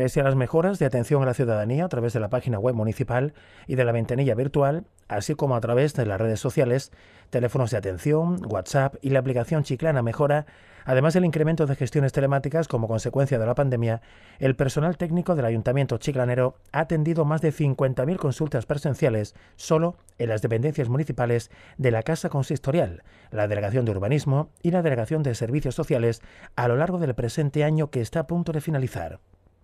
Pese a las mejoras de atención a la ciudadanía a través de la página web municipal y de la ventanilla virtual, así como a través de las redes sociales, teléfonos de atención, WhatsApp y la aplicación Chiclana Mejora, además del incremento de gestiones telemáticas como consecuencia de la pandemia, el personal técnico del Ayuntamiento Chiclanero ha atendido más de 50.000 consultas presenciales solo en las dependencias municipales de la Casa Consistorial, la Delegación de Urbanismo y la Delegación de Servicios Sociales a lo largo del presente año que está a punto de finalizar.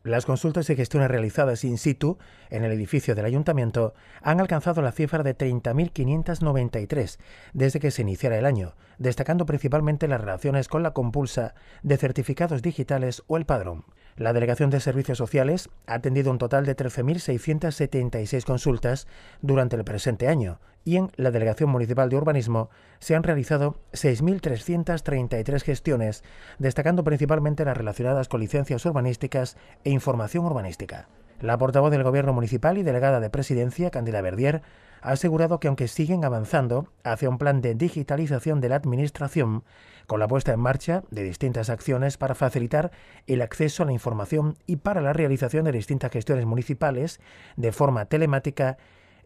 Las consultas y gestiones realizadas in situ en el edificio del ayuntamiento han alcanzado la cifra de 30.593 desde que se iniciara el año, destacando principalmente las relaciones con la compulsa de certificados digitales o el padrón. La Delegación de Servicios Sociales ha atendido un total de 13.676 consultas durante el presente año y en la Delegación Municipal de Urbanismo se han realizado 6.333 gestiones, destacando principalmente las relacionadas con licencias urbanísticas e información urbanística. La portavoz del Gobierno Municipal y delegada de Presidencia, Candela Verdier, ha asegurado que aunque siguen avanzando hacia un plan de digitalización de la Administración, con la puesta en marcha de distintas acciones para facilitar el acceso a la información y para la realización de distintas gestiones municipales de forma telemática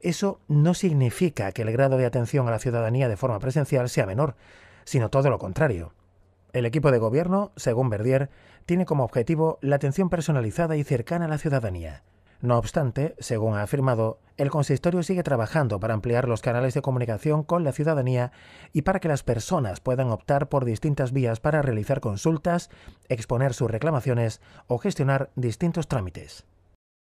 eso no significa que el grado de atención a la ciudadanía de forma presencial sea menor, sino todo lo contrario. El equipo de gobierno, según Verdier, tiene como objetivo la atención personalizada y cercana a la ciudadanía. No obstante, según ha afirmado, el consistorio sigue trabajando para ampliar los canales de comunicación con la ciudadanía y para que las personas puedan optar por distintas vías para realizar consultas, exponer sus reclamaciones o gestionar distintos trámites.